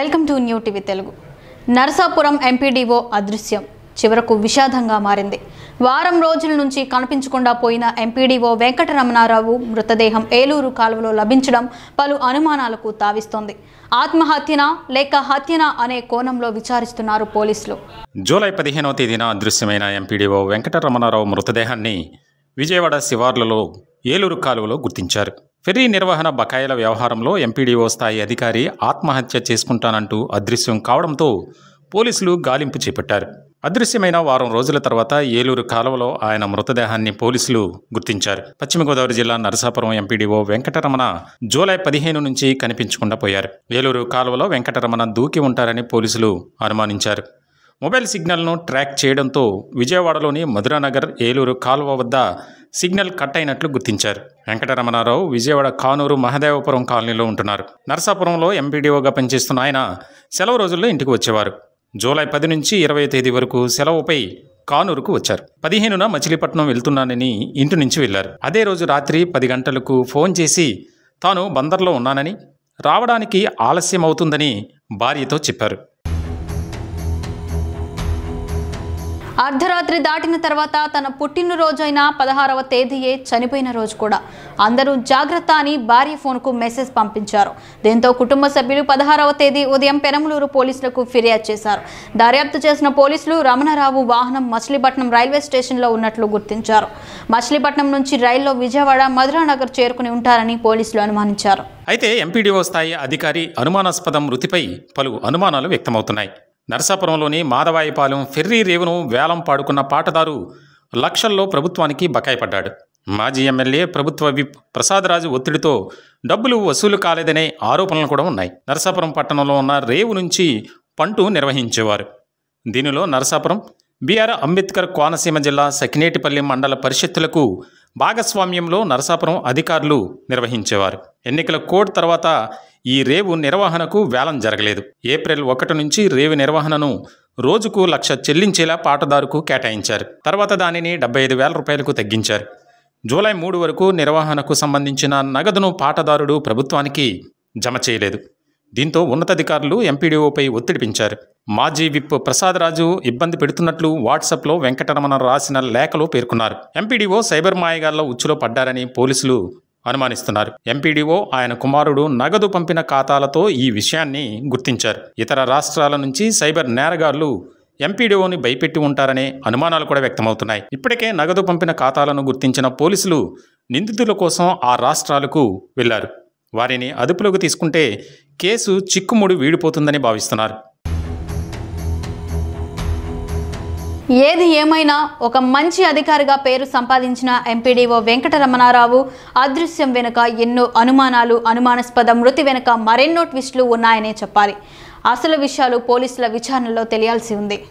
welcome to new TV Telugu Narasapuram MPDO అదృశ్యం చివరకు విషాదంగా మారింది వారం రోజుల నుంచి కనిపించకుండా పోయిన ఎంపీడీఓ వెంకటరమణారావు మృతదేహం ఏలూరు కాలువలో లభించడం పలు అనుమానాలకు తావిస్తోంది ఆత్మహత్యన లేక హత్యన అనే కోణంలో విచారిస్తున్నారు పోలీసులు జూలై పదిహేనవ తేదీన అదృశ్యమైన ఎంపీడీఓ వెంకటరమణారావు మృతదేహాన్ని విజయవాడ శివార్లలో ఏలూరు కాలువలో గుర్తించారు ఫెర్రీ నిర్వహణ బకాయిల వ్యవహారంలో ఎంపీడీఓ స్థాయి అధికారి ఆత్మహత్య చేసుకుంటానంటూ అదృశ్యం కావడంతో పోలీసులు గాలింపు చేపట్టారు అదృశ్యమైన వారం రోజుల తర్వాత ఏలూరు కాలువలో ఆయన మృతదేహాన్ని పోలీసులు గుర్తించారు పశ్చిమ గోదావరి జిల్లా నరసాపురం ఎంపీడీఓ వెంకటరమణ జూలై పదిహేను నుంచి కనిపించకుండా పోయారు ఏలూరు కాలువలో వెంకటరమణ దూకి ఉంటారని పోలీసులు అనుమానించారు మొబైల్ సిగ్నల్ను ట్రాక్ చేయడంతో విజయవాడలోని మధురానగర్ ఏలూరు కాలువ వద్ద సిగ్నల్ కట్ అయినట్లు గుర్తించారు వెంకటరమణారావు విజయవాడ కానూరు మహదేవపురం కాలనీలో ఉంటున్నారు నర్సాపురంలో ఎంపీడీఓగా పనిచేస్తున్న ఆయన సెలవు రోజుల్లో ఇంటికి వచ్చేవారు జూలై పది నుంచి ఇరవై తేదీ వరకు సెలవుపై కానూరుకు వచ్చారు పదిహేనున మచిలీపట్నం వెళ్తున్నానని ఇంటి నుంచి వెళ్లారు అదే రోజు రాత్రి పది గంటలకు ఫోన్ చేసి తాను బందర్లో ఉన్నానని రావడానికి ఆలస్యం అవుతుందని భార్యతో చెప్పారు అర్ధరాత్రి దాటిన తర్వాత తన పుట్టినరోజైన పదహారవ తేదీయే చనిపోయిన రోజు కూడా అందరూ జాగ్రత్త అని భార్య ఫోన్కు మెసేజ్ పంపించారు దీంతో కుటుంబ సభ్యులు పదహారవ తేదీ ఉదయం పెనమలూరు పోలీసులకు ఫిర్యాదు చేశారు దర్యాప్తు చేసిన పోలీసులు రమణరావు వాహనం మచిలీపట్నం రైల్వే స్టేషన్లో ఉన్నట్లు గుర్తించారు మచిలీపట్నం నుంచి రైల్లో విజయవాడ మధురానగర్ చేరుకుని ఉంటారని పోలీసులు అనుమానించారు అయితే ఎంపీడీఓ స్థాయి అధికారి అనుమానాస్పదం మృతిపై పలు అనుమానాలు వ్యక్తమవుతున్నాయి నర్సాపురంలోని మాధవాయిపాలెం ఫెర్రీ రేవును వేలం పాడుకున్న పాటదారు లక్షల్లో ప్రభుత్వానికి పడ్డాడు మాజీ ఎమ్మెల్యే ప్రభుత్వ విప్ ప్రసాదరాజు ఒత్తిడితో డబ్బులు వసూలు కాలేదనే ఆరోపణలు కూడా ఉన్నాయి నరసాపురం పట్టణంలో ఉన్న రేవు నుంచి పంటు నిర్వహించేవారు దీనిలో నరసాపురం బీఆర్ అంబేద్కర్ కోనసీమ జిల్లా సకినేటిపల్లి మండల పరిషత్తులకు భాగస్వామ్యంలో నరసాపురం అధికారులు నిర్వహించేవారు ఎన్నికల కోడ్ తర్వాత ఈ రేవు నిర్వహణకు వేలం జరగలేదు ఏప్రిల్ ఒకటి నుంచి రేవు నిర్వహణను రోజుకు లక్ష చెల్లించేలా పాటదారుకు కేటాయించారు తర్వాత దానిని డెబ్బై ఐదు వేల రూపాయలకు తగ్గించారు జూలై మూడు వరకు నిర్వహణకు సంబంధించిన నగదును పాటదారుడు ప్రభుత్వానికి జమ చేయలేదు దీంతో ఉన్నతాధికారులు ఎంపీడీఓపై ఒత్తిడి పెంచారు మాజీ విప్ ప్రసాదరాజు ఇబ్బంది పెడుతున్నట్లు వాట్సాప్లో వెంకటరమణ రాసిన లేఖలో పేర్కొన్నారు ఎంపీడీఓ సైబర్ మాయగాల్లో ఉచ్చులో పడ్డారని పోలీసులు అనుమానిస్తున్నారు ఎంపీడీఓ ఆయన కుమారుడు నగదు పంపిన ఖాతాలతో ఈ విషయాన్ని గుర్తించారు ఇతర రాష్ట్రాల నుంచి సైబర్ నేరగాళ్లు ఎంపీడీఓని భయపెట్టి ఉంటారనే అనుమానాలు కూడా వ్యక్తమవుతున్నాయి ఇప్పటికే నగదు పంపిన ఖాతాలను గుర్తించిన పోలీసులు నిందితుల కోసం ఆ రాష్ట్రాలకు వెళ్లారు వారిని అదుపులోకి తీసుకుంటే కేసు చిక్కుముడి వీడిపోతుందని భావిస్తున్నారు ఏది ఏమైనా ఒక మంచి అధికారిగా పేరు సంపాదించిన ఎంపీడీఓ వెంకటరమణారావు అదృశ్యం వెనుక ఎన్నో అనుమానాలు అనుమానాస్పద మృతి వెనుక మరెన్నో ట్విస్టులు ఉన్నాయనే చెప్పాలి అసలు విషయాలు పోలీసుల విచారణలో తెలియాల్సి ఉంది